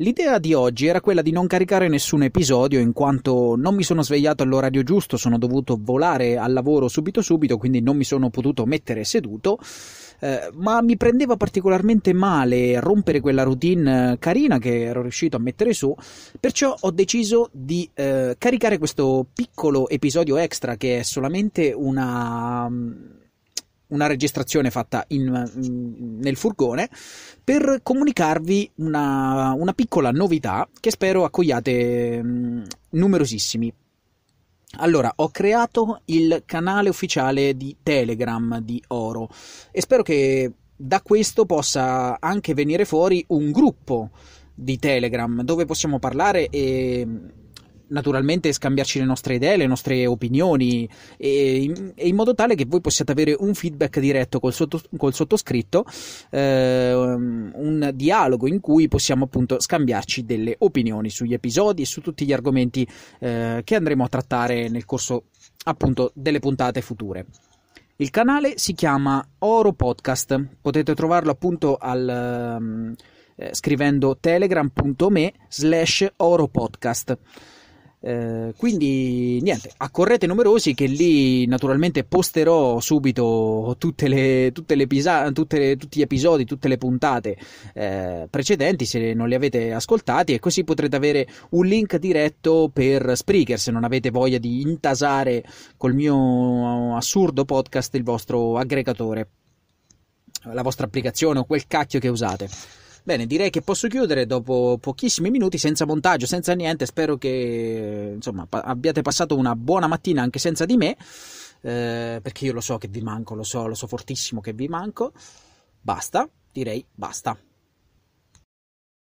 L'idea di oggi era quella di non caricare nessun episodio in quanto non mi sono svegliato all'orario giusto, sono dovuto volare al lavoro subito subito, quindi non mi sono potuto mettere seduto. Eh, ma mi prendeva particolarmente male rompere quella routine carina che ero riuscito a mettere su, perciò ho deciso di eh, caricare questo piccolo episodio extra che è solamente una mm, una registrazione fatta in, mm, nel furgone per comunicarvi una, una, piccola novità che spero accogliate mm, numerosissimi. Allora, ho creato il canale ufficiale di Telegram di Oro e spero che da questo possa anche venire fuori un gruppo di Telegram dove possiamo parlare e naturalmente scambiarci le nostre idee, le nostre opinioni e in, e in modo tale che voi possiate avere un feedback diretto col, sotto, col sottoscritto, eh, un dialogo in cui possiamo appunto scambiarci delle opinioni sugli episodi e su tutti gli argomenti eh, che andremo a trattare nel corso appunto delle puntate future. Il canale si chiama Oro Podcast, potete trovarlo appunto al... Um, scrivendo telegram.me slash oropodcast. Eh, quindi niente, accorrete numerosi che lì naturalmente posterò subito tutte le, tutte le pisa- tutte le, tutti gli episodi, tutte le puntate eh, precedenti se non li avete ascoltati e così potrete avere un link diretto per Spreaker se non avete voglia di intasare col mio assurdo podcast il vostro aggregatore, la vostra applicazione o quel cacchio che usate. Bene, direi che posso chiudere dopo pochissimi minuti, senza montaggio, senza niente. Spero che insomma, pa- abbiate passato una buona mattina anche senza di me, eh, perché io lo so che vi manco, lo so, lo so fortissimo che vi manco. Basta, direi basta.